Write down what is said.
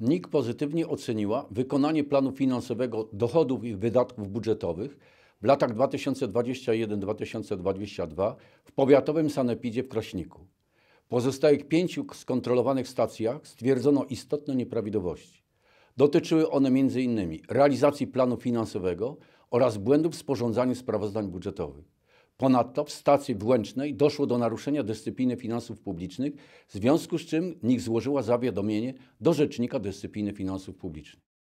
NIK pozytywnie oceniła wykonanie planu finansowego dochodów i wydatków budżetowych w latach 2021-2022 w powiatowym sanepidzie w Kraśniku. W pozostałych pięciu skontrolowanych stacjach stwierdzono istotne nieprawidłowości. Dotyczyły one m.in. realizacji planu finansowego oraz błędów w sporządzaniu sprawozdań budżetowych. Ponadto w stacji Włęcznej doszło do naruszenia dyscypliny finansów publicznych, w związku z czym NIK złożyła zawiadomienie do Rzecznika Dyscypliny Finansów Publicznych.